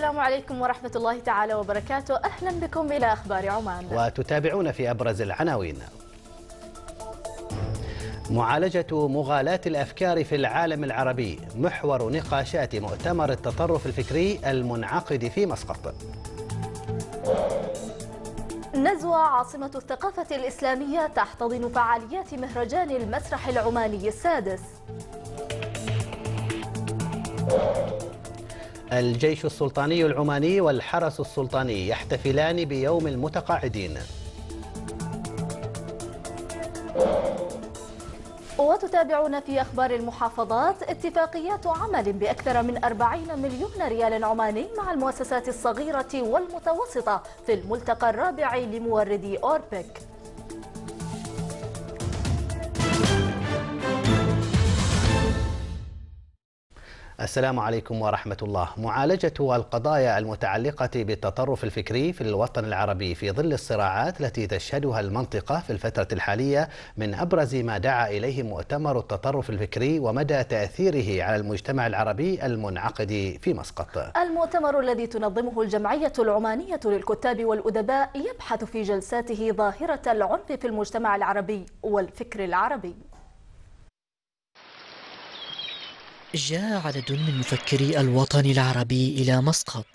السلام عليكم ورحمة الله تعالى وبركاته أهلا بكم إلى أخبار عمان وتتابعون في أبرز العناوين معالجة مغالاة الأفكار في العالم العربي محور نقاشات مؤتمر التطرف الفكري المنعقد في مسقط نزوة عاصمة الثقافة الإسلامية تحتضن فعاليات مهرجان المسرح العماني السادس الجيش السلطاني العماني والحرس السلطاني يحتفلان بيوم المتقاعدين وتتابعون في أخبار المحافظات اتفاقيات عمل بأكثر من 40 مليون ريال عماني مع المؤسسات الصغيرة والمتوسطة في الملتقى الرابع لموردي أوربك السلام عليكم ورحمة الله معالجة القضايا المتعلقة بالتطرف الفكري في الوطن العربي في ظل الصراعات التي تشهدها المنطقة في الفترة الحالية من أبرز ما دعا إليه مؤتمر التطرف الفكري ومدى تأثيره على المجتمع العربي المنعقد في مسقط المؤتمر الذي تنظمه الجمعية العمانية للكتاب والأدباء يبحث في جلساته ظاهرة العنف في المجتمع العربي والفكر العربي جاء عدد من مفكري الوطن العربي إلى مسقط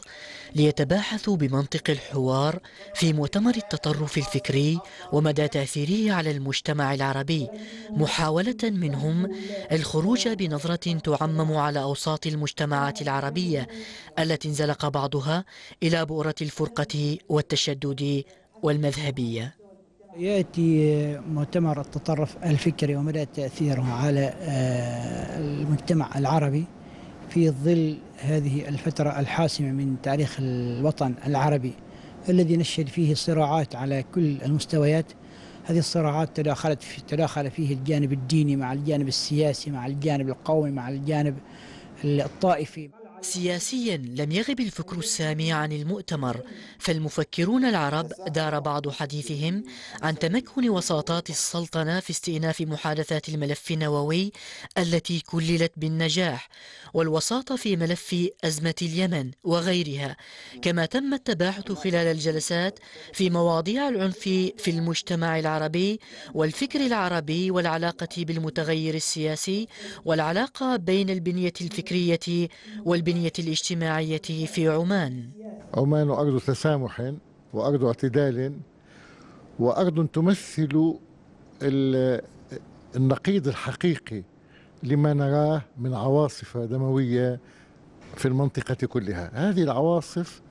ليتباحثوا بمنطق الحوار في مؤتمر التطرف الفكري ومدى تأثيره على المجتمع العربي محاولة منهم الخروج بنظرة تعمم على أوساط المجتمعات العربية التي انزلق بعضها إلى بؤرة الفرقة والتشدد والمذهبية يأتي مؤتمر التطرف الفكري ومدى تأثيره على آه، المجتمع العربي في ظل هذه الفترة الحاسمة من تاريخ الوطن العربي الذي نشهد فيه صراعات على كل المستويات هذه الصراعات تداخلت في تداخل فيه الجانب الديني مع الجانب السياسي مع الجانب القومي مع الجانب الطائفي سياسيا لم يغب الفكر السامي عن المؤتمر فالمفكرون العرب دار بعض حديثهم عن تمكن وساطات السلطنة في استئناف محادثات الملف النووي التي كللت بالنجاح والوساطة في ملف أزمة اليمن وغيرها كما تم التباحث خلال الجلسات في مواضيع العنف في المجتمع العربي والفكر العربي والعلاقة بالمتغير السياسي والعلاقة بين البنية الفكرية والبنية البنية الاجتماعية في عمان عمان أرض تسامح وأرض اعتدال وأرض تمثل النقيض الحقيقي لما نراه من عواصف دموية في المنطقة كلها هذه العواصف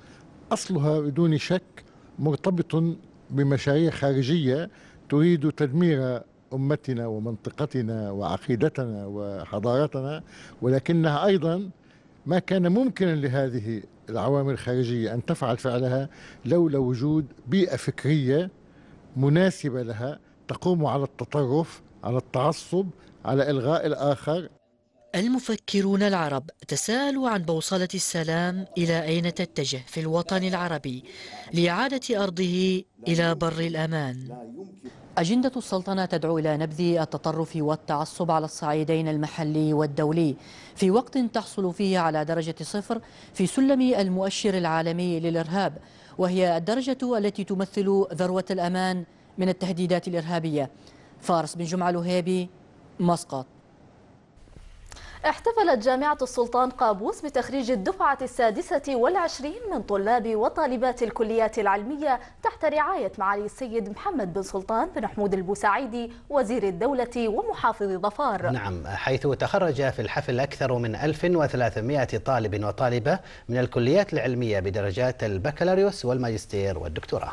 أصلها بدون شك مرتبط بمشاريع خارجية تريد تدمير أمتنا ومنطقتنا وعقيدتنا وحضارتنا ولكنها أيضا ما كان ممكنا لهذه العوامل الخارجية أن تفعل فعلها لولا وجود بيئة فكرية مناسبة لها تقوم على التطرف على التعصب على إلغاء الآخر المفكرون العرب تساءلوا عن بوصلة السلام إلى أين تتجه في الوطن العربي لإعادة أرضه إلى بر الأمان أجندة السلطنة تدعو إلى نبذ التطرف والتعصب على الصعيدين المحلي والدولي في وقت تحصل فيه على درجة صفر في سلم المؤشر العالمي للإرهاب وهي الدرجة التي تمثل ذروة الأمان من التهديدات الإرهابية فارس بن جمعة الوهيبي مسقط احتفلت جامعة السلطان قابوس بتخريج الدفعة السادسة والعشرين من طلاب وطالبات الكليات العلمية تحت رعاية معالي السيد محمد بن سلطان بن حمود البوسعيدي وزير الدولة ومحافظ ظفار نعم حيث تخرج في الحفل أكثر من 1300 طالب وطالبة من الكليات العلمية بدرجات البكالوريوس والماجستير والدكتوراه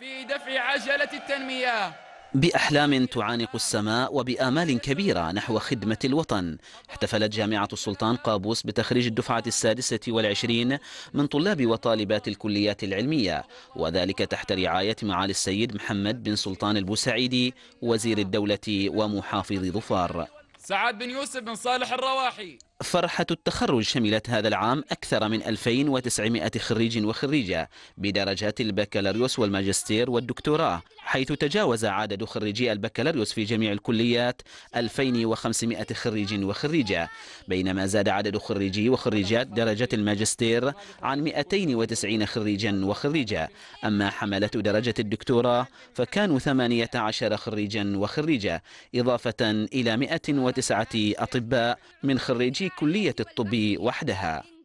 في دفع عجلة التنمية بأحلام تعانق السماء وبآمال كبيرة نحو خدمة الوطن احتفلت جامعة السلطان قابوس بتخريج الدفعة السادسة والعشرين من طلاب وطالبات الكليات العلمية وذلك تحت رعاية معالي السيد محمد بن سلطان البوسعيدي وزير الدولة ومحافظ ظفار سعد بن يوسف بن صالح الرواحي فرحة التخرج شملت هذا العام أكثر من 2900 خريج وخريجة بدرجات البكالوريوس والماجستير والدكتوراه حيث تجاوز عدد خريجي البكالوريوس في جميع الكليات 2500 خريج وخريجة بينما زاد عدد خريجي وخريجات درجة الماجستير عن 290 خريجا وخريجة أما حملة درجة الدكتوراه فكانوا 18 خريجا وخريجة إضافة إلى 109 أطباء من خريجي كلية الطب وحدها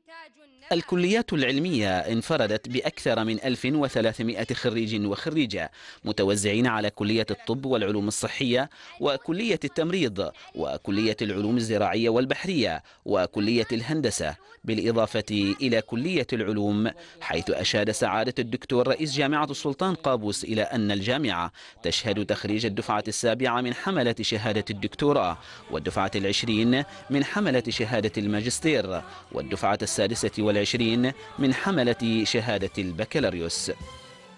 الكليات العلمية انفردت بأكثر من 1300 خريج وخريجة متوزعين على كلية الطب والعلوم الصحية وكلية التمريض وكلية العلوم الزراعية والبحرية وكلية الهندسة بالإضافة إلى كلية العلوم حيث أشاد سعادة الدكتور رئيس جامعة السلطان قابوس إلى أن الجامعة تشهد تخريج الدفعة السابعة من حملة شهادة الدكتوراه والدفعة العشرين من حملة شهادة الماجستير والدفعة السادسة والعشرين 20 من حملة شهادة البكالوريوس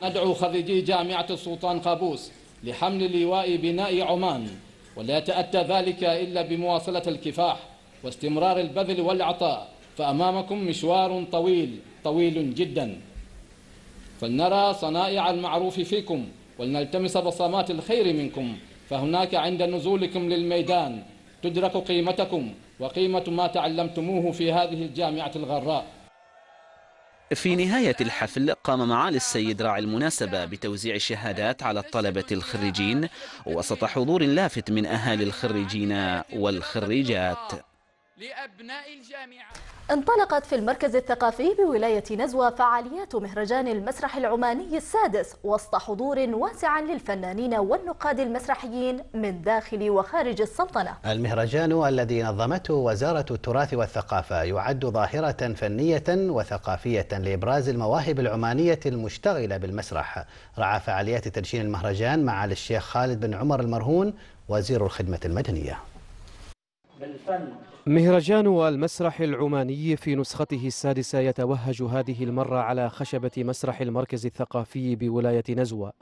ندعو خريجي جامعة السلطان قابوس لحمل لواء بناء عمان ولا يتأتى ذلك إلا بمواصلة الكفاح واستمرار البذل والعطاء فأمامكم مشوار طويل طويل جدا فلنرى صنائع المعروف فيكم ولنلتمس بصمات الخير منكم فهناك عند نزولكم للميدان تدرك قيمتكم وقيمة ما تعلمتموه في هذه الجامعة الغراء في نهاية الحفل قام معالي السيد راعي المناسبة بتوزيع الشهادات على الطلبة الخريجين وسط حضور لافت من أهالي الخريجين والخريجات لأبناء الجامعة انطلقت في المركز الثقافي بولاية نزوة فعاليات مهرجان المسرح العماني السادس وسط حضور واسع للفنانين والنقاد المسرحيين من داخل وخارج السلطنة المهرجان الذي نظمته وزارة التراث والثقافة يعد ظاهرة فنية وثقافية لإبراز المواهب العمانية المشتغلة بالمسرح رعى فعاليات تدشين المهرجان معالي الشيخ خالد بن عمر المرهون وزير الخدمة المدنية بالفن مهرجان المسرح العماني في نسخته السادسة يتوهج هذه المرة على خشبة مسرح المركز الثقافي بولاية نزوة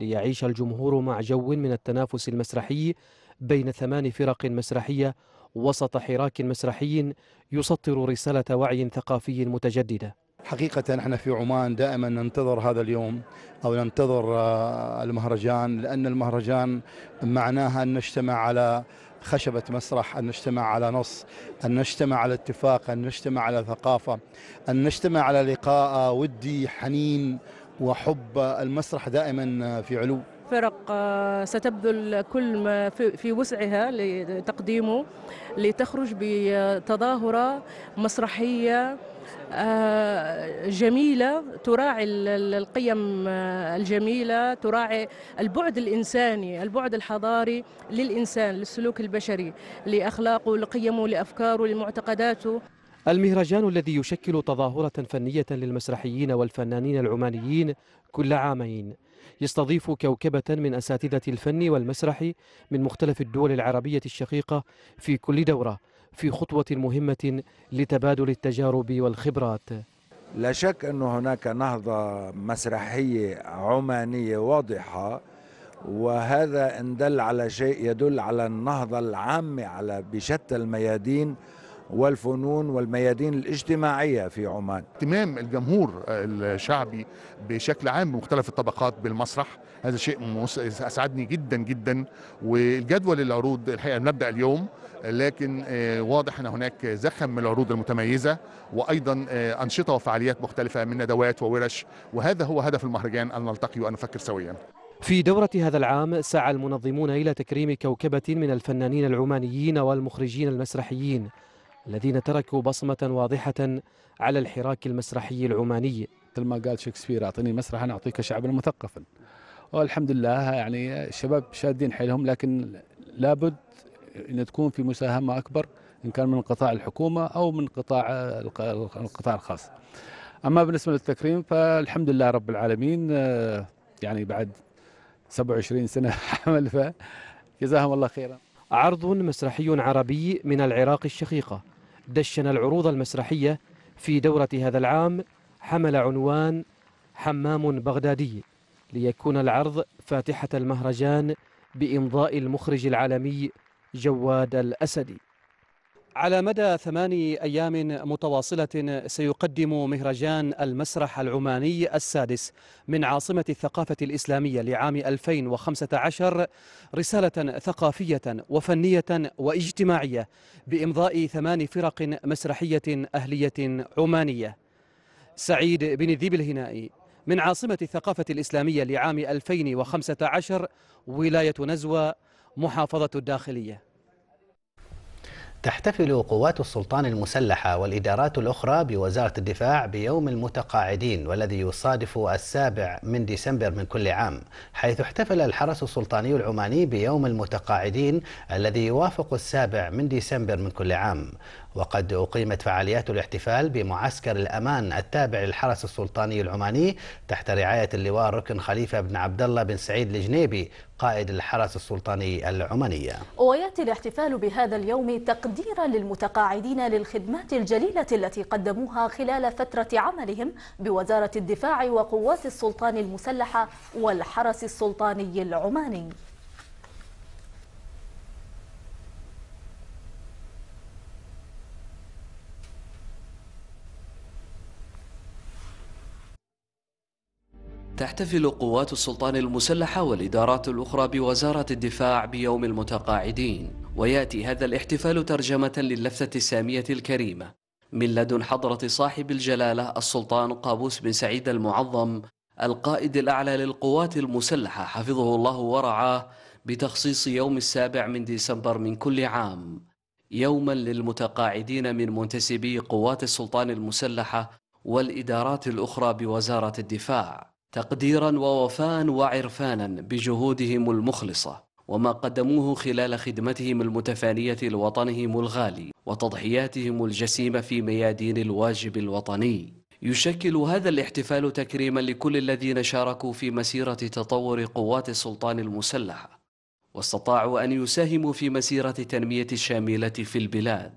ليعيش الجمهور مع جو من التنافس المسرحي بين ثمان فرق مسرحية وسط حراك مسرحي يسطر رسالة وعي ثقافي متجددة حقيقة احنا في عمان دائما ننتظر هذا اليوم او ننتظر آه، المهرجان لان المهرجان معناها ان نجتمع على خشبة مسرح أن نجتمع على نص أن نجتمع على اتفاق أن نجتمع على ثقافة أن نجتمع على لقاء ودي حنين وحب المسرح دائما في علو فرق آه، ستبذل كل ما في وسعها لتقديمه لتخرج بتظاهرة مسرحية آه، جميلة تراعي القيم آه، الجميلة تراعي البعد الإنساني البعد الحضاري للإنسان للسلوك البشري لأخلاقه لقيمه لأفكاره لمعتقداته المهرجان الذي يشكل تظاهرة فنية للمسرحيين والفنانين العمانيين كل عامين يستضيف كوكبة من أساتذة الفن والمسرح من مختلف الدول العربية الشقيقة في كل دورة في خطوة مهمة لتبادل التجارب والخبرات لا شك أن هناك نهضة مسرحية عمانية واضحة وهذا إن دل على شيء يدل على النهضة العامة على بشتى الميادين والفنون والميادين الاجتماعية في عمان اهتمام الجمهور الشعبي بشكل عام بمختلف الطبقات بالمسرح هذا شيء أسعدني جدا جدا والجدول العروض الحقيقة نبدأ اليوم لكن آه، واضح أن هناك زخم من العروض المتميزة وأيضا آه، أنشطة وفعاليات مختلفة من ندوات وورش وهذا هو هدف المهرجان أن نلتقي وأن نفكر سويا في دورة هذا العام سعى المنظمون إلى تكريم كوكبة من الفنانين العمانيين والمخرجين المسرحيين الذين تركوا بصمة واضحة على الحراك المسرحي العماني مثل ما قال شكسبير أعطيني مسرح أنا أعطيك شعبا مثقفا والحمد لله يعني الشباب شادين حيلهم لكن لابد أن تكون في مساهمة أكبر إن كان من قطاع الحكومة أو من قطاع القطاع الخاص أما بالنسبة للتكريم فالحمد لله رب العالمين آه، يعني بعد 27 سنة عمل فجزاهم الله خيرا عرض مسرحي عربي من العراق الشقيقة دشن العروض المسرحية في دورة هذا العام حمل عنوان حمام بغدادي ليكون العرض فاتحة المهرجان بإمضاء المخرج العالمي جواد الأسدي على مدى ثماني أيام متواصلة سيقدم مهرجان المسرح العماني السادس من عاصمة الثقافة الإسلامية لعام 2015 رسالة ثقافية وفنية واجتماعية بإمضاء ثمان فرق مسرحية أهلية عمانية سعيد بن ذيب الهنائي من عاصمة الثقافة الإسلامية لعام 2015 ولاية نزوى محافظة الداخلية تحتفل قوات السلطان المسلحة والإدارات الأخرى بوزارة الدفاع بيوم المتقاعدين والذي يصادف السابع من ديسمبر من كل عام حيث احتفل الحرس السلطاني العماني بيوم المتقاعدين الذي يوافق السابع من ديسمبر من كل عام وقد أقيمت فعاليات الاحتفال بمعسكر الأمان التابع للحرس السلطاني العماني تحت رعاية اللواء ركن خليفة بن عبد الله بن سعيد الجنيبي قائد الحرس السلطاني العماني ويأتي الاحتفال بهذا اليوم تقديرا للمتقاعدين للخدمات الجليلة التي قدموها خلال فترة عملهم بوزارة الدفاع وقوات السلطان المسلحة والحرس السلطاني العماني تحتفل قوات السلطان المسلحة والإدارات الأخرى بوزارة الدفاع بيوم المتقاعدين ويأتي هذا الاحتفال ترجمة للفتة السامية الكريمة من لدن حضرة صاحب الجلالة السلطان قابوس بن سعيد المعظم القائد الأعلى للقوات المسلحة حفظه الله ورعاه بتخصيص يوم السابع من ديسمبر من كل عام يوما للمتقاعدين من منتسبي قوات السلطان المسلحة والإدارات الأخرى بوزارة الدفاع تقديرا ووفاء وعرفانا بجهودهم المخلصه وما قدموه خلال خدمتهم المتفانيه لوطنهم الغالي وتضحياتهم الجسيمه في ميادين الواجب الوطني يشكل هذا الاحتفال تكريما لكل الذين شاركوا في مسيره تطور قوات السلطان المسلحه واستطاعوا ان يساهموا في مسيره التنميه الشامله في البلاد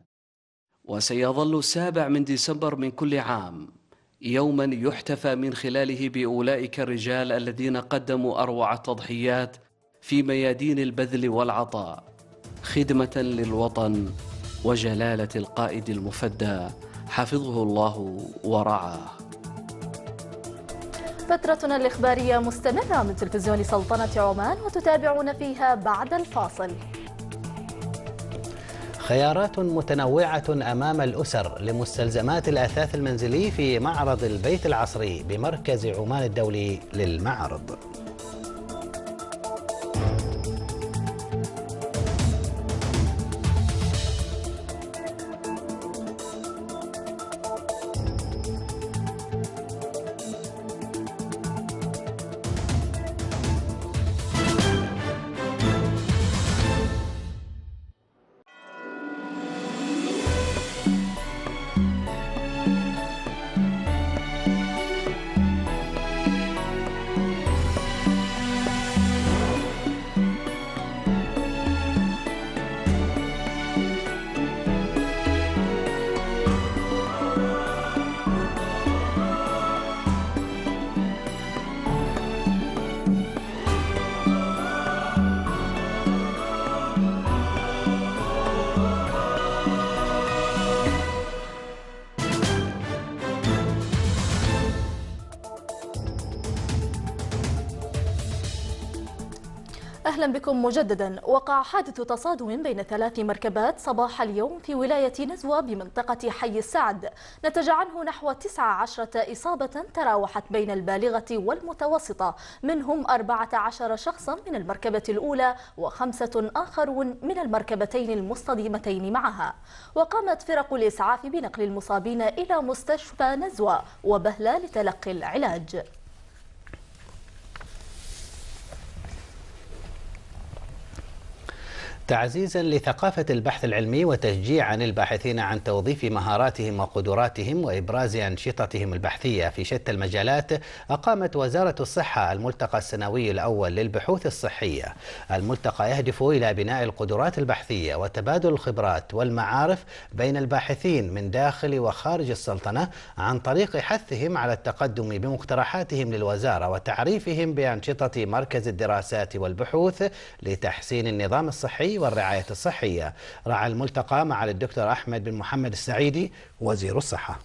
وسيظل السابع من ديسمبر من كل عام يوما يحتفى من خلاله باولئك الرجال الذين قدموا اروع التضحيات في ميادين البذل والعطاء خدمه للوطن وجلاله القائد المفدى حفظه الله ورعاه فترتنا الإخبارية مستمرة من تلفزيون سلطنة عمان وتتابعون فيها بعد الفاصل خيارات متنوعة أمام الأسر لمستلزمات الأثاث المنزلي في معرض البيت العصري بمركز عمان الدولي للمعرض أهلا بكم مجددا وقع حادث تصادم بين ثلاث مركبات صباح اليوم في ولاية نزوة بمنطقة حي السعد نتج عنه نحو 19 إصابة تراوحت بين البالغة والمتوسطة منهم 14 شخصا من المركبة الأولى وخمسة آخرون من المركبتين المصطدمتين معها وقامت فرق الإسعاف بنقل المصابين إلى مستشفى نزوة وبهلة لتلقي العلاج تعزيزا لثقافة البحث العلمي وتشجيعا الباحثين عن توظيف مهاراتهم وقدراتهم وإبراز أنشطتهم البحثية في شتى المجالات أقامت وزارة الصحة الملتقى السنوي الأول للبحوث الصحية الملتقى يهدف إلى بناء القدرات البحثية وتبادل الخبرات والمعارف بين الباحثين من داخل وخارج السلطنة عن طريق حثهم على التقدم بمقترحاتهم للوزارة وتعريفهم بأنشطة مركز الدراسات والبحوث لتحسين النظام الصحي والرعاية الصحية رعى الملتقى مع الدكتور أحمد بن محمد السعيدي وزير الصحة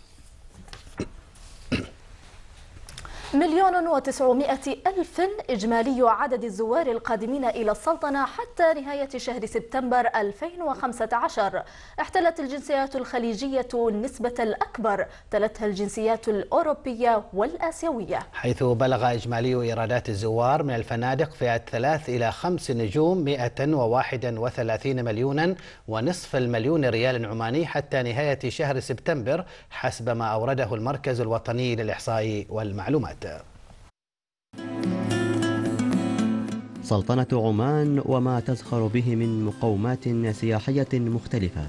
مليون وتسعمائة ألف إجمالي عدد الزوار القادمين إلى السلطنة حتى نهاية شهر سبتمبر 2015 احتلت الجنسيات الخليجية النسبة الأكبر تلتها الجنسيات الأوروبية والآسيوية حيث بلغ إجمالي إيرادات الزوار من الفنادق فئة ثلاث إلى خمس نجوم 131 مليونا ونصف المليون ريال عماني حتى نهاية شهر سبتمبر حسب ما أورده المركز الوطني للإحصاء والمعلومات جدة سلطنة عمان وما تزخر به من مقومات سياحية مختلفة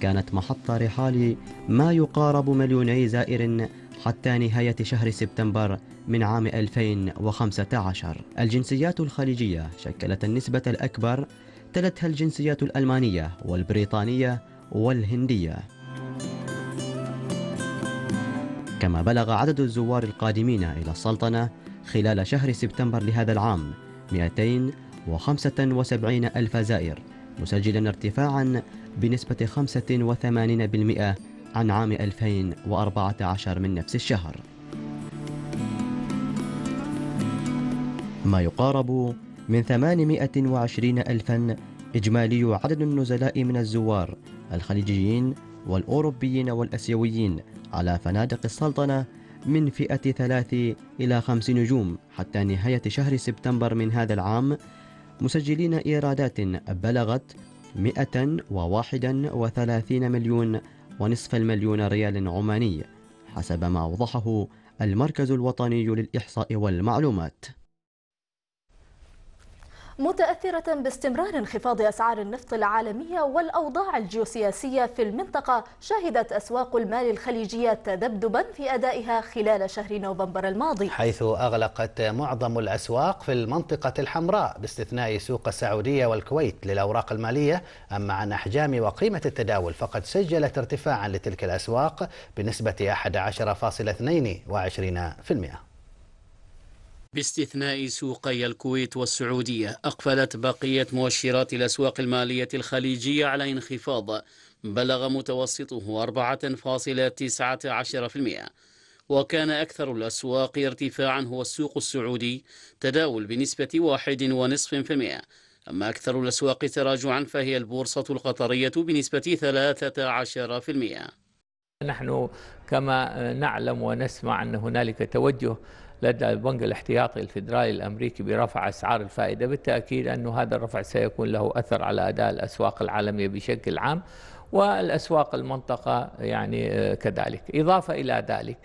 كانت محط رحال ما يقارب مليوني زائر حتى نهاية شهر سبتمبر من عام 2015 الجنسيات الخليجية شكلت النسبة الأكبر تلتها الجنسيات الألمانية والبريطانية والهندية كما بلغ عدد الزوار القادمين إلى السلطنة خلال شهر سبتمبر لهذا العام 275 ألف زائر مسجلا ارتفاعا بنسبة 85% عن عام 2014 من نفس الشهر ما يقارب من 820 ألفا إجمالي عدد النزلاء من الزوار الخليجيين والأوروبيين والأسيويين على فنادق السلطنة من فئة ثلاث إلى خمس نجوم حتى نهاية شهر سبتمبر من هذا العام مسجلين إيرادات بلغت 131 مليون ونصف المليون ريال عماني حسب ما أوضحه المركز الوطني للإحصاء والمعلومات متأثرة باستمرار انخفاض أسعار النفط العالمية والأوضاع الجيوسياسية في المنطقة شهدت أسواق المال الخليجية تذبذبا في أدائها خلال شهر نوفمبر الماضي حيث أغلقت معظم الأسواق في المنطقة الحمراء باستثناء سوق السعودية والكويت للأوراق المالية أما عن أحجام وقيمة التداول فقد سجلت ارتفاعا لتلك الأسواق بنسبة 11.22% باستثناء سوقي الكويت والسعودية أقفلت بقية مؤشرات الأسواق المالية الخليجية على انخفاض بلغ متوسطه 4.19% وكان أكثر الأسواق ارتفاعا هو السوق السعودي تداول بنسبة 1.5% أما أكثر الأسواق تراجعا فهي البورصة القطرية بنسبة 13% نحن كما نعلم ونسمع أن هنالك توجه لدى البنك الاحتياطي الفدرالي الأمريكي برفع أسعار الفائدة بالتأكيد أن هذا الرفع سيكون له أثر على أداء الأسواق العالمية بشكل عام والأسواق المنطقة يعني آه، كذلك إضافة إلى ذلك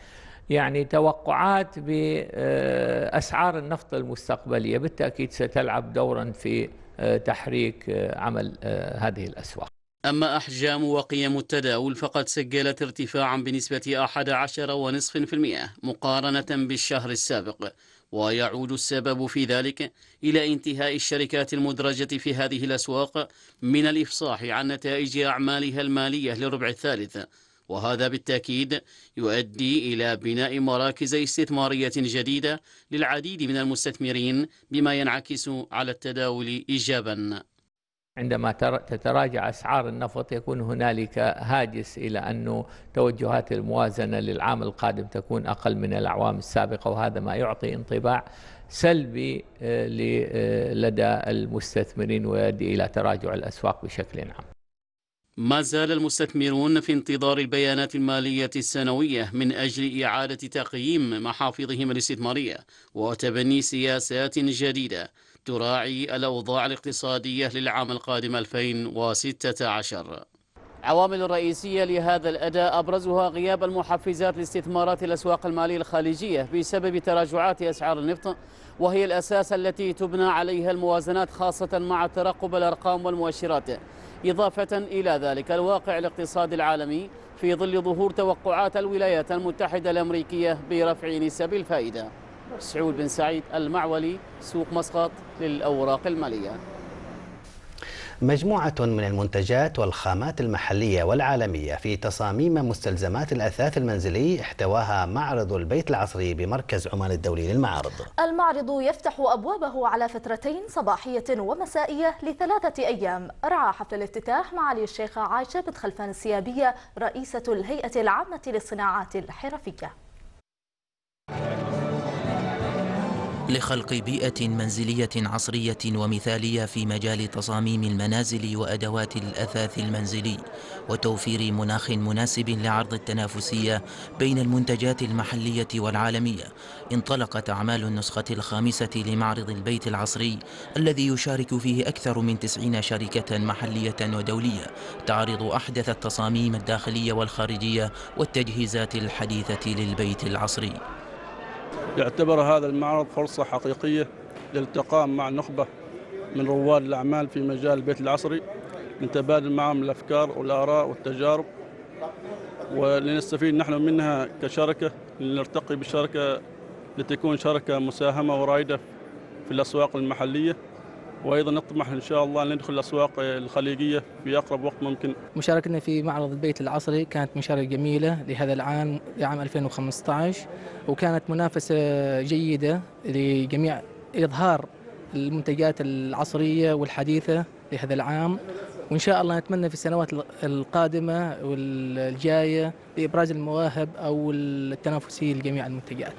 يعني توقعات بأسعار آه، النفط المستقبلية بالتأكيد ستلعب دورا في آه، تحريك عمل هذه الأسواق أما أحجام وقيم التداول فقد سجلت ارتفاعا بنسبة 11.5% مقارنة بالشهر السابق ويعود السبب في ذلك إلى انتهاء الشركات المدرجة في هذه الأسواق من الإفصاح عن نتائج أعمالها المالية للربع الثالث وهذا بالتأكيد يؤدي إلى بناء مراكز استثمارية جديدة للعديد من المستثمرين بما ينعكس على التداول إيجاباً عندما تتراجع أسعار النفط يكون هنالك هاجس إلى أنه توجهات الموازنة للعام القادم تكون أقل من الأعوام السابقة وهذا ما يعطي انطباع سلبي آه، آه، لدى المستثمرين ويؤدي إلى تراجع الأسواق بشكل عام ما زال المستثمرون في انتظار البيانات المالية السنوية من أجل إعادة تقييم محافظهم الاستثمارية وتبني سياسات جديدة تراعي الأوضاع الاقتصادية للعام القادم 2016 عوامل الرئيسية لهذا الأداء أبرزها غياب المحفزات لاستثمارات الأسواق المالية الخليجية بسبب تراجعات أسعار النفط وهي الأساس التي تبنى عليها الموازنات خاصة مع ترقب الأرقام والمؤشرات إضافة إلى ذلك الواقع الاقتصادي العالمي في ظل ظهور توقعات الولايات المتحدة الأمريكية برفع نسب الفائدة سعود بن سعيد المعولي سوق مسقط للأوراق المالية مجموعة من المنتجات والخامات المحلية والعالمية في تصاميم مستلزمات الأثاث المنزلي احتواها معرض البيت العصري بمركز عمان الدولي للمعارض المعرض يفتح أبوابه على فترتين صباحية ومسائية لثلاثة أيام رعى حفل الافتتاح معالي الشيخة عائشة بن خلفان السيابية رئيسة الهيئة العامة للصناعات الحرفية لخلق بيئة منزلية عصرية ومثالية في مجال تصاميم المنازل وأدوات الأثاث المنزلي وتوفير مناخ مناسب لعرض التنافسية بين المنتجات المحلية والعالمية انطلقت أعمال النسخة الخامسة لمعرض البيت العصري الذي يشارك فيه أكثر من تسعين شركة محلية ودولية تعرض أحدث التصاميم الداخلية والخارجية والتجهيزات الحديثة للبيت العصري يعتبر هذا المعرض فرصة حقيقية للالتقاء مع نخبة من رواد الأعمال في مجال البيت العصري نتبادل معهم الأفكار والآراء والتجارب ولنستفيد نحن منها كشركة لنرتقي بالشركة لتكون شركة مساهمة ورائدة في الأسواق المحلية وايضا نطمح ان شاء الله ان ندخل الاسواق الخليجيه في اقرب وقت ممكن. مشاركتنا في معرض البيت العصري كانت مشاركه جميله لهذا العام لعام 2015 وكانت منافسه جيده لجميع اظهار المنتجات العصريه والحديثه لهذا العام وان شاء الله نتمنى في السنوات القادمه والجايه لابراز المواهب او التنافسيه لجميع المنتجات.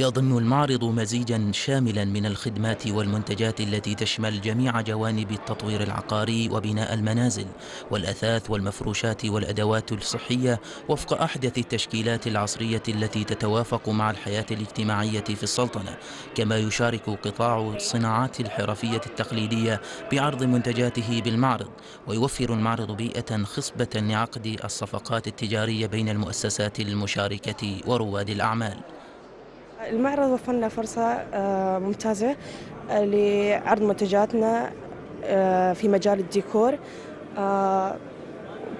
يضم المعرض مزيجا شاملا من الخدمات والمنتجات التي تشمل جميع جوانب التطوير العقاري وبناء المنازل والأثاث والمفروشات والأدوات الصحية وفق أحدث التشكيلات العصرية التي تتوافق مع الحياة الاجتماعية في السلطنة كما يشارك قطاع الصناعات الحرفية التقليدية بعرض منتجاته بالمعرض ويوفر المعرض بيئة خصبة لعقد الصفقات التجارية بين المؤسسات المشاركة ورواد الأعمال المعرض وفرنا فرصة آه، ممتازة آه، لعرض منتجاتنا آه، في مجال الديكور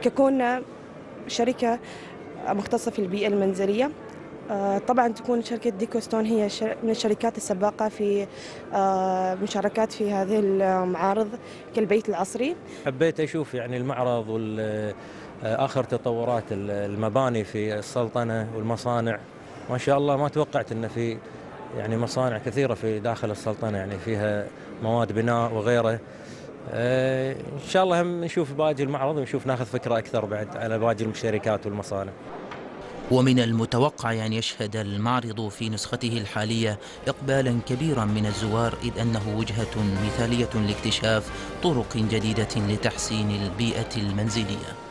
ككوننا شركة مختصة في البيئة المنزلية طبعا تكون شركة ديكوستون هي من الشركات السباقة في مشاركات في هذه المعارض كالبيت العصري حبيت أشوف يعني المعرض وآخر تطورات المباني في السلطنة والمصانع ما شاء الله ما توقعت انه في يعني مصانع كثيره في داخل السلطنه يعني فيها مواد بناء وغيره آه، ان شاء الله هم نشوف باقي المعرض ونشوف ناخذ فكره اكثر بعد على باقي الشركات والمصانع ومن المتوقع أن يشهد المعرض في نسخته الحالية إقبالا كبيرا من الزوار إذ أنه وجهة مثالية لاكتشاف طرق جديدة لتحسين البيئة المنزلية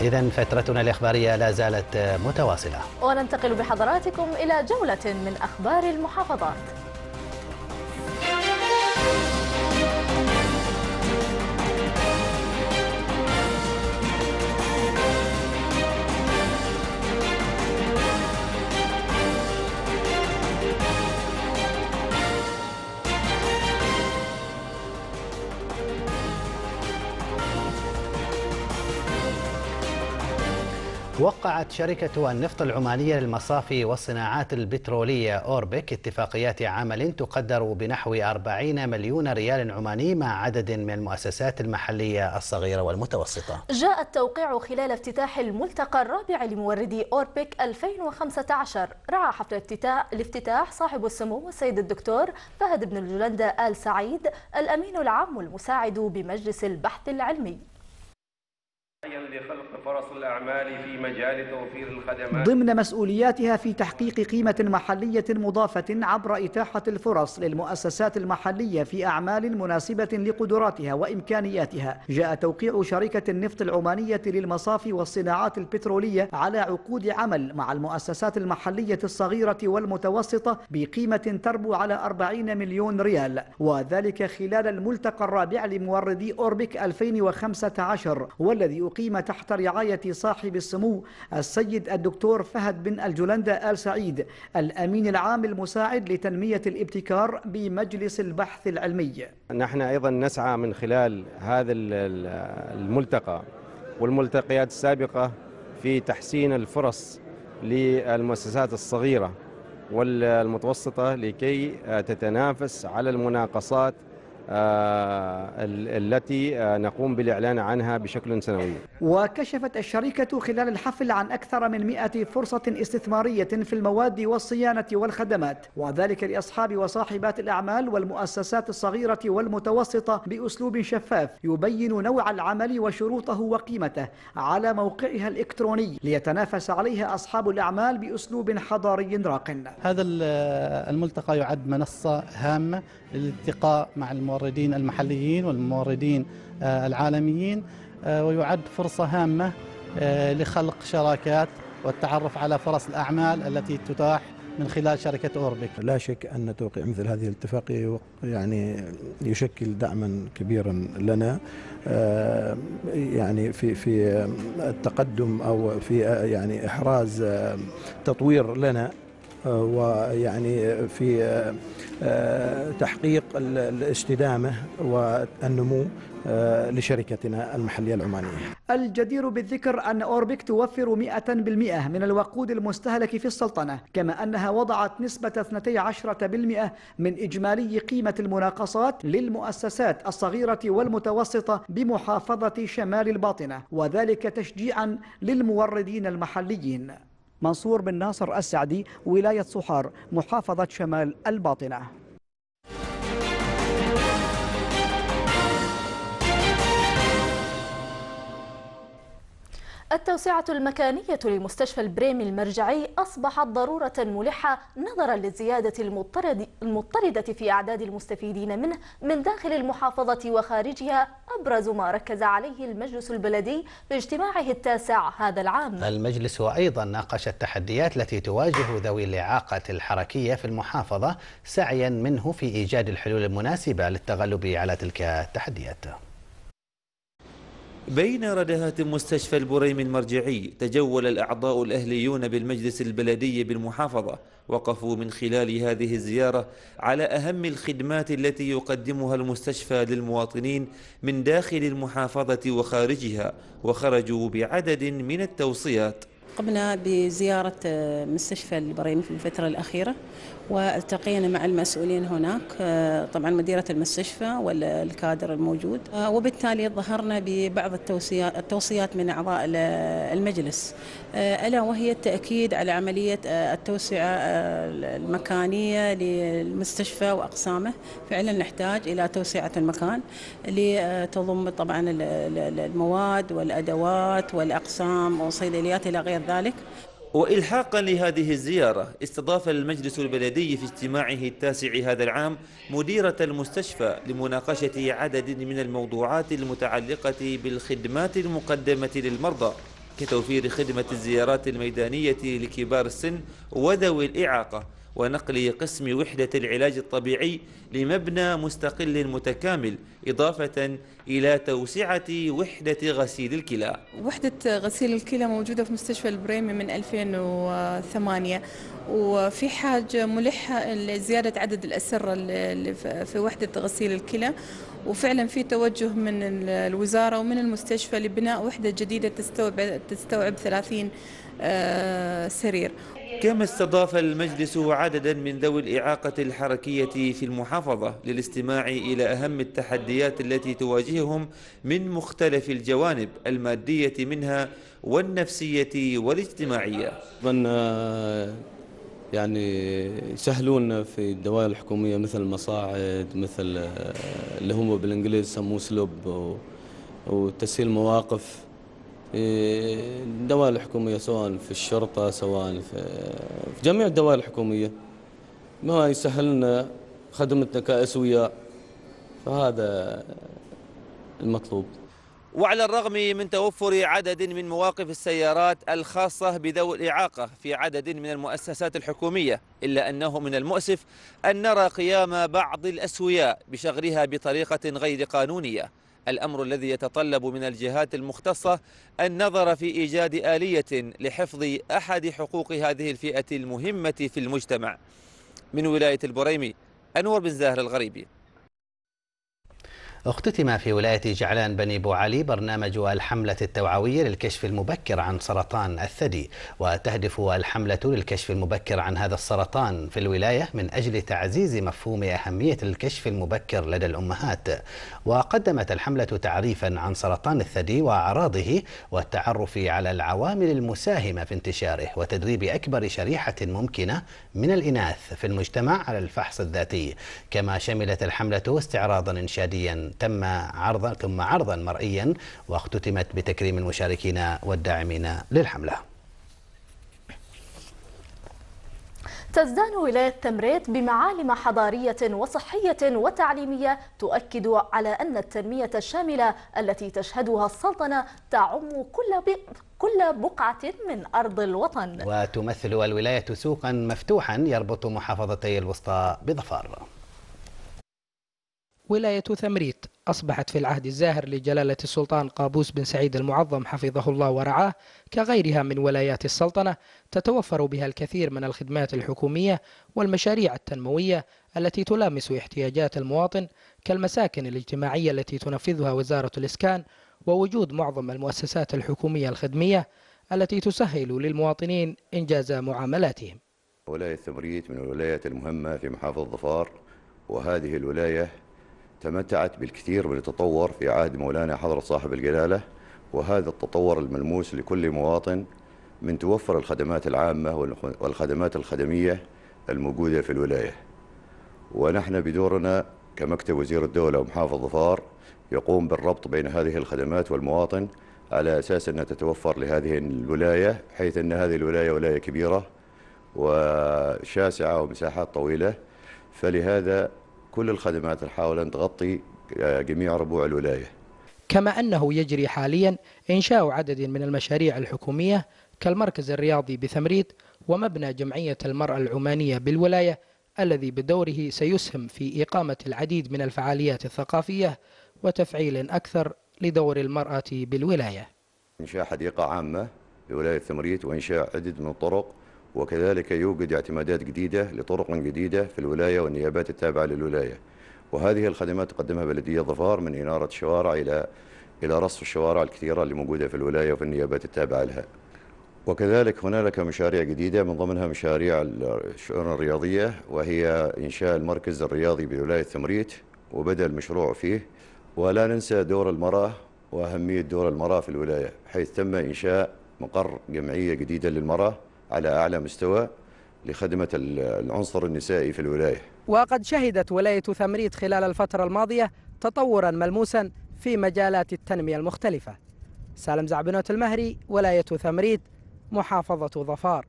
إذا فترتنا الإخبارية لا زالت متواصلة وننتقل بحضراتكم إلى جولة من أخبار المحافظات وقعت شركة النفط العمانية للمصافي والصناعات البترولية أوربك اتفاقيات عمل تقدر بنحو 40 مليون ريال عماني مع عدد من المؤسسات المحلية الصغيرة والمتوسطة جاء التوقيع خلال افتتاح الملتقى الرابع لموردي أوربك 2015 رعى حفل الافتتاح صاحب السمو السيد الدكتور فهد بن الجلندة آل سعيد الأمين العام المساعد بمجلس البحث العلمي لخلق فرص الأعمال في مجال توفير الخدمات ضمن مسؤولياتها في تحقيق قيمة محلية مضافة عبر إتاحة الفرص للمؤسسات المحلية في أعمال مناسبة لقدراتها وإمكانياتها جاء توقيع شركة النفط العمانية للمصافي والصناعات البترولية على عقود عمل مع المؤسسات المحلية الصغيرة والمتوسطة بقيمة تربو على 40 مليون ريال وذلك خلال الملتقى الرابع لموردي أوربك 2015 والذي أقيم تحت رعاية صاحب السمو السيد الدكتور فهد بن الجولندا آل سعيد الأمين العام المساعد لتنمية الابتكار بمجلس البحث العلمي نحن أيضا نسعى من خلال هذا الملتقى والملتقيات السابقة في تحسين الفرص للمؤسسات الصغيرة والمتوسطة لكي تتنافس على المناقصات آه، التي آه، نقوم بالإعلان عنها بشكل سنوي وكشفت الشركة خلال الحفل عن أكثر من 100 فرصة استثمارية في المواد والصيانة والخدمات وذلك لأصحاب وصاحبات الأعمال والمؤسسات الصغيرة والمتوسطة بأسلوب شفاف يبين نوع العمل وشروطه وقيمته على موقعها الإلكتروني ليتنافس عليها أصحاب الأعمال بأسلوب حضاري راق هذا الملتقى يعد منصة هامة للالتقاء مع المواطنين الموردين المحليين والموردين آه، العالميين آه، ويعد فرصة هامة آه، لخلق شراكات والتعرف على فرص الأعمال التي تتاح من خلال شركة أوربك لا شك أن توقيع مثل هذه الاتفاقية يعني يشكل دعما كبيرا لنا يعني في في التقدم أو في يعني إحراز تطوير لنا آه، ويعني في آه، تحقيق الاستدامة والنمو آه، لشركتنا المحلية العمانية الجدير بالذكر أن أوربك توفر 100% من الوقود المستهلك في السلطنة كما أنها وضعت نسبة 12% من إجمالي قيمة المناقصات للمؤسسات الصغيرة والمتوسطة بمحافظة شمال الباطنة وذلك تشجيعا للموردين المحليين منصور بن ناصر السعدي ولاية صحار محافظة شمال الباطنة التوسعة المكانية لمستشفى البريمي المرجعي أصبحت ضرورة ملحة نظرا للزيادة المضطردة في أعداد المستفيدين منه من داخل المحافظة وخارجها أبرز ما ركز عليه المجلس البلدي في اجتماعه التاسع هذا العام المجلس أيضا ناقش التحديات التي تواجه ذوي الإعاقة الحركية في المحافظة سعيا منه في إيجاد الحلول المناسبة للتغلب على تلك التحديات بين ردهات مستشفى البريم المرجعي تجول الأعضاء الأهليون بالمجلس البلدي بالمحافظة وقفوا من خلال هذه الزيارة على أهم الخدمات التي يقدمها المستشفى للمواطنين من داخل المحافظة وخارجها وخرجوا بعدد من التوصيات قمنا بزيارة مستشفى البريم في الفترة الأخيرة والتقينا مع المسؤولين هناك آه، طبعا مديرة المستشفى والكادر الموجود آه، وبالتالي ظهرنا ببعض التوصيات من أعضاء المجلس آه، ألا وهي التأكيد على عملية التوسعة المكانية للمستشفى وأقسامه فعلا نحتاج إلى توسعة المكان لتضم طبعا المواد والأدوات والأقسام والصيدليات إلى غير ذلك وإلحاقا لهذه الزيارة استضاف المجلس البلدي في اجتماعه التاسع هذا العام مديرة المستشفى لمناقشة عدد من الموضوعات المتعلقة بالخدمات المقدمة للمرضى كتوفير خدمة الزيارات الميدانية لكبار السن وذوي الإعاقة ونقل قسم وحدة العلاج الطبيعي لمبنى مستقل متكامل إضافة إلى توسعة وحدة غسيل الكلى وحدة غسيل الكلى موجودة في مستشفى البريمي من 2008 وفي حاجة ملحة لزيادة عدد الأسرة في وحدة غسيل الكلى وفعلا في توجه من الوزارة ومن المستشفى لبناء وحدة جديدة تستوعب تستوعب 30 آه، سرير كما استضاف المجلس عددا من ذوي الإعاقة الحركية في المحافظة للاستماع إلى أهم التحديات التي تواجههم من مختلف الجوانب المادية منها والنفسية والاجتماعية آه، يعني يسهلون في الدوائر الحكومية مثل المصاعد مثل آه، اللي هم بالإنجليز يسموه سلوب وتسهيل مواقف إيه، الدوائر الحكومية سواء في الشرطة سواء في جميع الدوائر الحكومية ما يسهلنا خدمتنا كأسوياء فهذا المطلوب وعلى الرغم من توفر عدد من مواقف السيارات الخاصة بذوي الإعاقة في عدد من المؤسسات الحكومية إلا أنه من المؤسف أن نرى قيام بعض الأسوياء بشغلها بطريقة غير قانونية الأمر الذي يتطلب من الجهات المختصة النظر في إيجاد آلية لحفظ أحد حقوق هذه الفئة المهمة في المجتمع من ولاية البريمي أنور بن زاهر الغريبي اختتم في ولاية جعلان بني بوعلي برنامج الحملة التوعوية للكشف المبكر عن سرطان الثدي وتهدف الحملة للكشف المبكر عن هذا السرطان في الولاية من أجل تعزيز مفهوم أهمية الكشف المبكر لدى الأمهات وقدمت الحملة تعريفا عن سرطان الثدي وأعراضه والتعرف على العوامل المساهمة في انتشاره وتدريب أكبر شريحة ممكنة من الإناث في المجتمع على الفحص الذاتي كما شملت الحملة استعراضا إنشاديا تم عرضا ثم عرضا مرئيا واختتمت بتكريم المشاركين والداعمين للحملة تزدان ولاية تمريت بمعالم حضارية وصحية وتعليمية تؤكد على أن التنمية الشاملة التي تشهدها السلطنة تعم كل كل بقعة من أرض الوطن وتمثل الولاية سوقا مفتوحا يربط محافظتي الوسطى بظفار ولاية ثمريت أصبحت في العهد الزاهر لجلالة السلطان قابوس بن سعيد المعظم حفظه الله ورعاه كغيرها من ولايات السلطنة تتوفر بها الكثير من الخدمات الحكومية والمشاريع التنموية التي تلامس احتياجات المواطن كالمساكن الاجتماعية التي تنفذها وزارة الإسكان ووجود معظم المؤسسات الحكومية الخدمية التي تسهل للمواطنين إنجاز معاملاتهم ولاية ثمريت من الولايات المهمة في محافظة ظفار وهذه الولاية تمتعت بالكثير من التطور في عهد مولانا حضرة صاحب الجلالة وهذا التطور الملموس لكل مواطن من توفر الخدمات العامة والخدمات الخدمية الموجودة في الولاية ونحن بدورنا كمكتب وزير الدولة ومحافظ ظفار يقوم بالربط بين هذه الخدمات والمواطن على أساس أنها تتوفر لهذه الولاية حيث أن هذه الولاية ولاية كبيرة وشاسعة ومساحات طويلة فلهذا كل الخدمات نحاول أن تغطي آه، جميع ربوع الولاية كما أنه يجري حاليا إنشاء عدد من المشاريع الحكومية كالمركز الرياضي بثمريت ومبنى جمعية المرأة العمانية بالولاية الذي بدوره سيسهم في إقامة العديد من الفعاليات الثقافية وتفعيل أكثر لدور المرأة بالولاية إنشاء حديقة عامة بولاية ثمريت وإنشاء عدد من الطرق وكذلك يوجد اعتمادات جديدة لطرق جديدة في الولاية والنيابات التابعة للولاية وهذه الخدمات تقدمها بلدية ظفار من إنارة الشوارع إلى إلى رصف الشوارع الكثيرة اللي موجودة في الولاية وفي النيابات التابعة لها وكذلك هنالك مشاريع جديدة من ضمنها مشاريع الشؤون الرياضية وهي إنشاء المركز الرياضي بولاية ثمريت وبدأ المشروع فيه ولا ننسى دور المرأة وأهمية دور المرأة في الولاية حيث تم إنشاء مقر جمعية جديدة للمرأة على أعلى مستوى لخدمة العنصر النسائي في الولاية وقد شهدت ولاية ثمريت خلال الفترة الماضية تطورا ملموسا في مجالات التنمية المختلفة سالم زعبنوت المهري ولاية ثمريت محافظة ظفار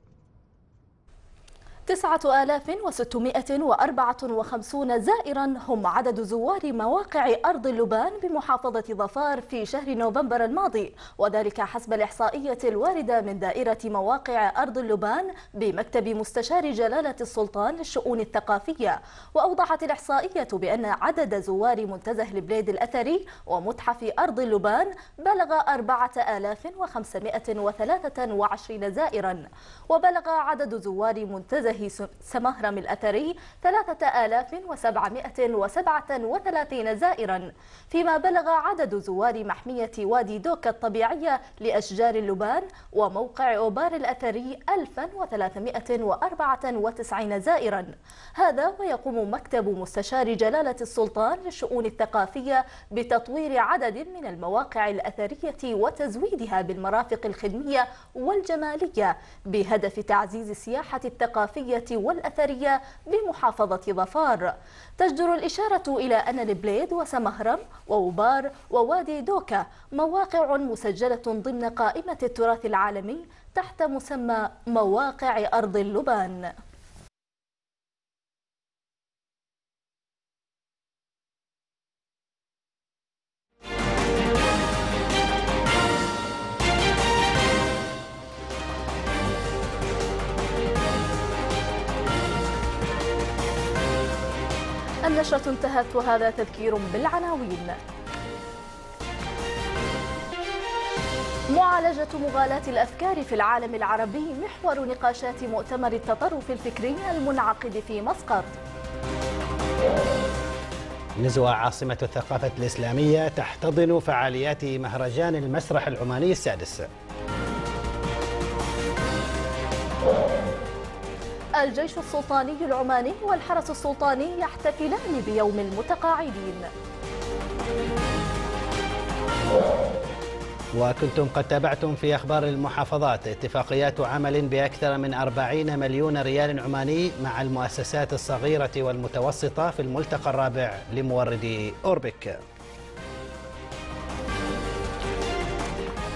9654 زائرا هم عدد زوار مواقع أرض اللبان بمحافظة ظفار في شهر نوفمبر الماضي وذلك حسب الإحصائية الواردة من دائرة مواقع أرض اللبان بمكتب مستشار جلالة السلطان للشؤون الثقافية وأوضحت الإحصائية بأن عدد زوار منتزه البليد الأثري ومتحف أرض اللبان بلغ 4523 زائرا وبلغ عدد زوار منتزه باتجاه سمهرم الأثري 3737 زائرا فيما بلغ عدد زوار محمية وادي دوكا الطبيعية لأشجار اللبان وموقع أوبار الأثري 1394 زائرا هذا ويقوم مكتب مستشار جلالة السلطان للشؤون الثقافية بتطوير عدد من المواقع الأثرية وتزويدها بالمرافق الخدمية والجمالية بهدف تعزيز السياحة الثقافية الثقافية والأثرية بمحافظة ظفار تجدر الإشارة إلى أن البليد وسمهرم ووبار ووادي دوكا مواقع مسجلة ضمن قائمة التراث العالمي تحت مسمى مواقع أرض اللبان النشرة انتهت وهذا تذكير بالعناوين معالجة مغالاة الأفكار في العالم العربي محور نقاشات مؤتمر التطرف الفكري المنعقد في مسقط نزوى عاصمة الثقافة الإسلامية تحتضن فعاليات مهرجان المسرح العماني السادس الجيش السلطاني العماني والحرس السلطاني يحتفلان بيوم المتقاعدين وكنتم قد تابعتم في أخبار المحافظات اتفاقيات عمل بأكثر من 40 مليون ريال عماني مع المؤسسات الصغيرة والمتوسطة في الملتقى الرابع لموردي أوربك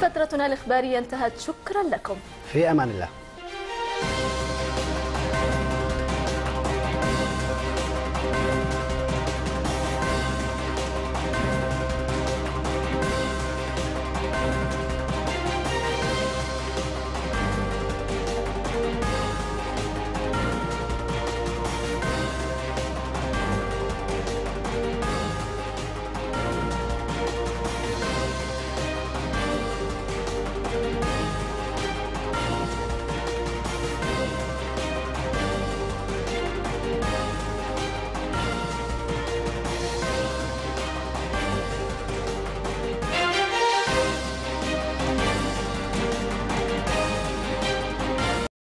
فترتنا الإخبارية انتهت شكرا لكم في أمان الله